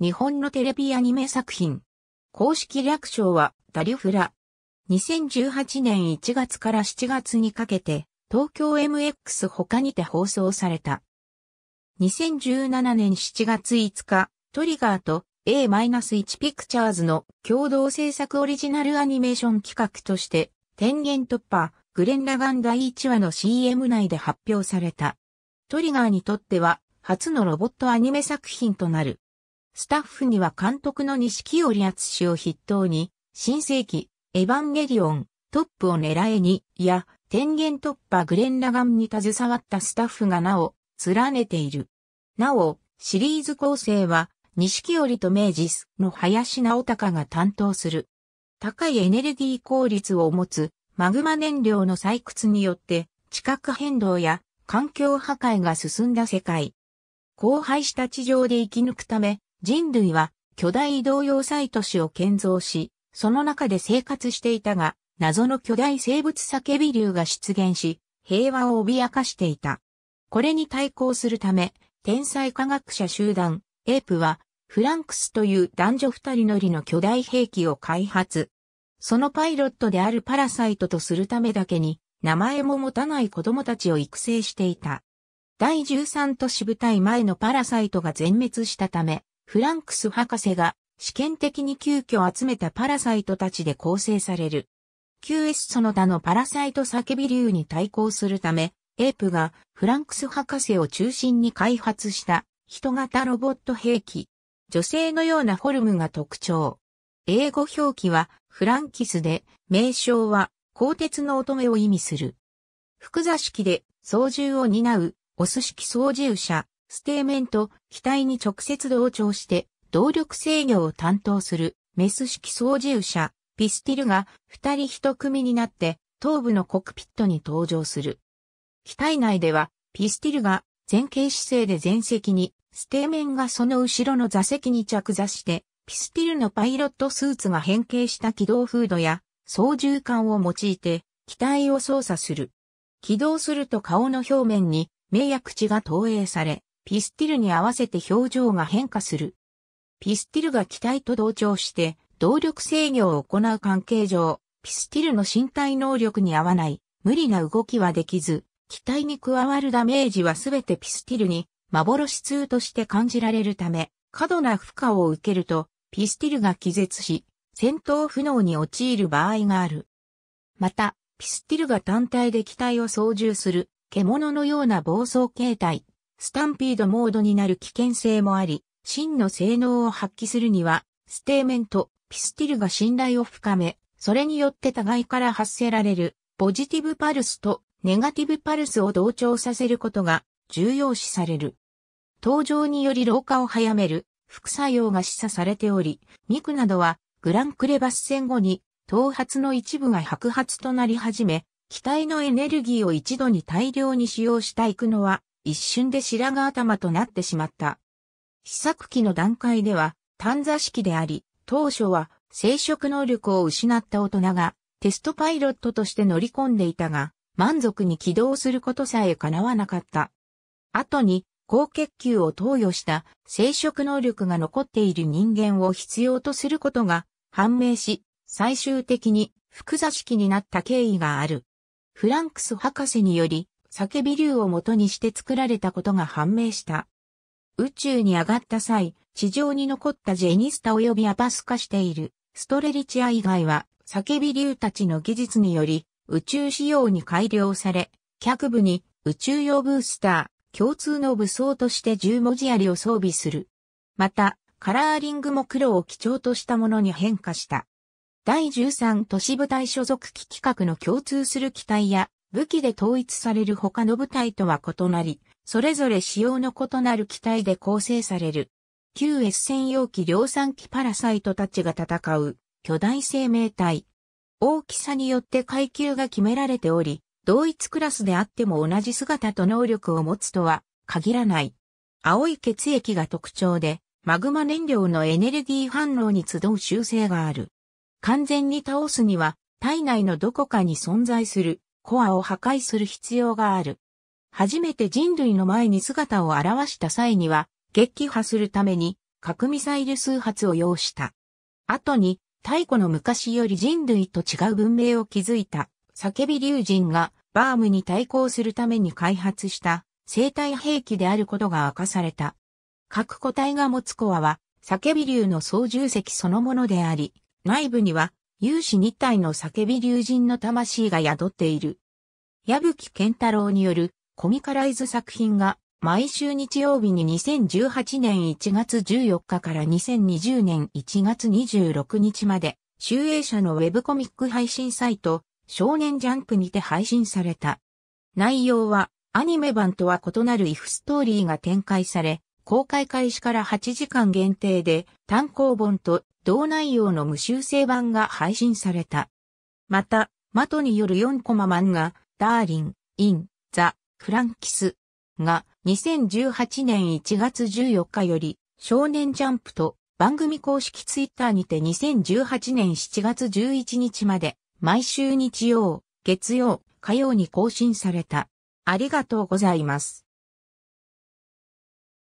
日本のテレビアニメ作品。公式略称はダリュフラ。2018年1月から7月にかけて、東京 MX 他にて放送された。2017年7月5日、トリガーと A-1 ピクチャーズの共同制作オリジナルアニメーション企画として、天元突破、グレンラガン第1話の CM 内で発表された。トリガーにとっては、初のロボットアニメ作品となる。スタッフには監督の西織敦氏を筆頭に、新世紀、エヴァンゲリオン、トップを狙えに、や、天元突破グレン・ラガンに携わったスタッフがなお、連ねている。なお、シリーズ構成は、錦織と明治スの林直隆が担当する。高いエネルギー効率を持つマグマ燃料の採掘によって地殻変動や環境破壊が進んだ世界。荒廃した地上で生き抜くため人類は巨大移動要塞都市を建造し、その中で生活していたが、謎の巨大生物叫び流が出現し、平和を脅かしていた。これに対抗するため、天才科学者集団、エープは、フランクスという男女二人乗りの巨大兵器を開発。そのパイロットであるパラサイトとするためだけに、名前も持たない子供たちを育成していた。第13都市部隊前のパラサイトが全滅したため、フランクス博士が試験的に急遽集めたパラサイトたちで構成される。QS その他のパラサイト叫び流に対抗するため、エープがフランクス博士を中心に開発した人型ロボット兵器。女性のようなフォルムが特徴。英語表記はフランキスで、名称は鋼鉄の乙女を意味する。複座式で操縦を担うオス式操縦者、ステーメント、機体に直接同調して動力制御を担当するメス式操縦者、ピスティルが二人一組になって頭部のコックピットに登場する。機体内ではピスティルが前傾姿勢で前席に、ステーメンがその後ろの座席に着座して、ピスティルのパイロットスーツが変形した起動フードや操縦桿を用いて機体を操作する。起動すると顔の表面に目や口が投影され、ピスティルに合わせて表情が変化する。ピスティルが機体と同調して動力制御を行う関係上、ピスティルの身体能力に合わない無理な動きはできず、機体に加わるダメージはすべてピスティルに幻痛として感じられるため、過度な負荷を受けると、ピスティルが気絶し、戦闘不能に陥る場合がある。また、ピスティルが単体で機体を操縦する、獣のような暴走形態、スタンピードモードになる危険性もあり、真の性能を発揮するには、ステーメント、ピスティルが信頼を深め、それによって互いから発せられる、ポジティブパルスとネガティブパルスを同調させることが重要視される。登場により老化を早める副作用が示唆されており、ミクなどはグランクレバス戦後に頭髪の一部が白髪となり始め、機体のエネルギーを一度に大量に使用したイクノは一瞬で白髪頭となってしまった。試作機の段階では、短座式であり、当初は生殖能力を失った大人がテストパイロットとして乗り込んでいたが、満足に起動することさえ叶わなかった。後に、高血球を投与した生殖能力が残っている人間を必要とすることが判明し、最終的に複座式になった経緯がある。フランクス博士により、叫び竜を元にして作られたことが判明した。宇宙に上がった際、地上に残ったジェニスタ及びアパス化しているストレリチア以外は、叫び竜たちの技術により、宇宙仕様に改良され、脚部に宇宙用ブースター、共通の武装として10文字ありを装備する。また、カラーリングも黒を基調としたものに変化した。第13都市部隊所属機企画の共通する機体や武器で統一される他の部隊とは異なり、それぞれ仕様の異なる機体で構成される。QS 専用機量産機パラサイトたちが戦う巨大生命体。大きさによって階級が決められており、同一クラスであっても同じ姿と能力を持つとは限らない。青い血液が特徴で、マグマ燃料のエネルギー反応に集う習性がある。完全に倒すには、体内のどこかに存在するコアを破壊する必要がある。初めて人類の前に姿を現した際には、撃破するために核ミサイル数発を要した。後に、太古の昔より人類と違う文明を築いた、叫び竜人がバームに対抗するために開発した生体兵器であることが明かされた。各個体が持つコアは、叫び竜の操縦席そのものであり、内部には有志二体の叫び竜人の魂が宿っている。矢吹健太郎によるコミカライズ作品が毎週日曜日に2018年1月14日から2020年1月26日まで、集英社のウェブコミック配信サイト、少年ジャンプにて配信された。内容は、アニメ版とは異なるイフストーリーが展開され、公開開始から8時間限定で、単行本と同内容の無修正版が配信された。また、マトによる4コマ漫画、ダーリン、イン、ザ、フランキスが2018年1月14日より少年ジャンプと番組公式ツイッターにて2018年7月11日まで毎週日曜、月曜、火曜に更新された。ありがとうございます。